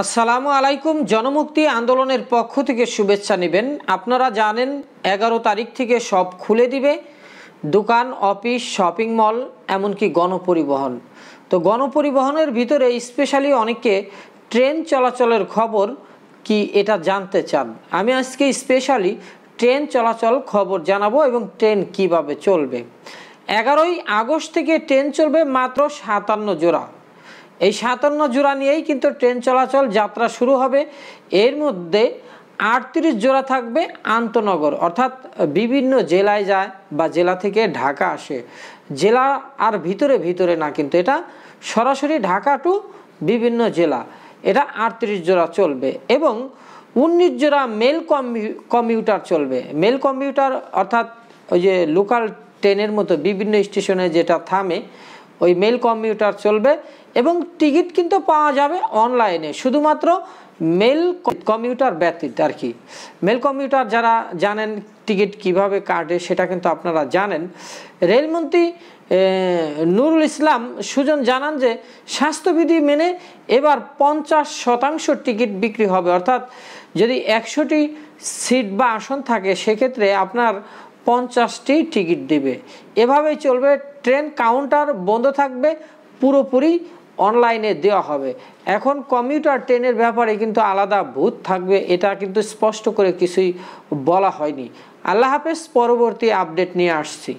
আসসালামু আলাইকুম জনমুক্তি আন্দোলনের পক্ষ থেকে শুভেচ্ছা নেবেন আপনারা জানেন এগারো তারিখ থেকে সব খুলে দিবে দোকান অফিস শপিং মল এমনকি গণপরিবহন তো গণপরিবহনের ভিতরে স্পেশালি অনেকে ট্রেন চলাচলের খবর কি এটা জানতে চান আমি আজকে স্পেশালি ট্রেন চলাচল খবর জানাবো এবং ট্রেন কিভাবে চলবে এগারোই আগস্ট থেকে ট্রেন চলবে মাত্র সাতান্ন জোড়া এই সাতান্ন জোড়া নিয়েই কিন্তু ট্রেন চলাচল যাত্রা শুরু হবে এর মধ্যে আটত্রিশ জোড়া থাকবে আন্তনগর অর্থাৎ বিভিন্ন জেলায় যায় বা জেলা থেকে ঢাকা আসে জেলা আর ভিতরে ভিতরে না কিন্তু এটা সরাসরি ঢাকা টু বিভিন্ন জেলা এটা আটত্রিশ জোড়া চলবে এবং উনিশ জোড়া মেল কমিউটার চলবে মেল কমিউটার অর্থাৎ ওই যে লোকাল ট্রেনের মতো বিভিন্ন স্টেশনে যেটা থামে ওই মেল কম্পিউটার চলবে এবং টিকিট কিন্তু পাওয়া যাবে অনলাইনে শুধুমাত্র মেল কম্পিউটার ব্যতীত আর কি মেল কম্পিউটার যারা জানেন টিকিট কিভাবে কাটে সেটা কিন্তু আপনারা জানেন রেলমন্ত্রী নুরুল ইসলাম সুজন জানান যে স্বাস্থ্যবিধি মেনে এবার পঞ্চাশ শতাংশ টিকিট বিক্রি হবে অর্থাৎ যদি একশোটি সিট বা আসন থাকে সেক্ষেত্রে আপনার পঞ্চাশটি টিকিট দেবে এভাবেই চলবে ট্রেন কাউন্টার বন্ধ থাকবে পুরোপুরি অনলাইনে দেওয়া হবে এখন কমিউটার ট্রেনের ব্যাপারে কিন্তু আলাদা ভূত থাকবে এটা কিন্তু স্পষ্ট করে কিছুই বলা হয়নি আল্লাহ হাফেজ পরবর্তী আপডেট নিয়ে আসছি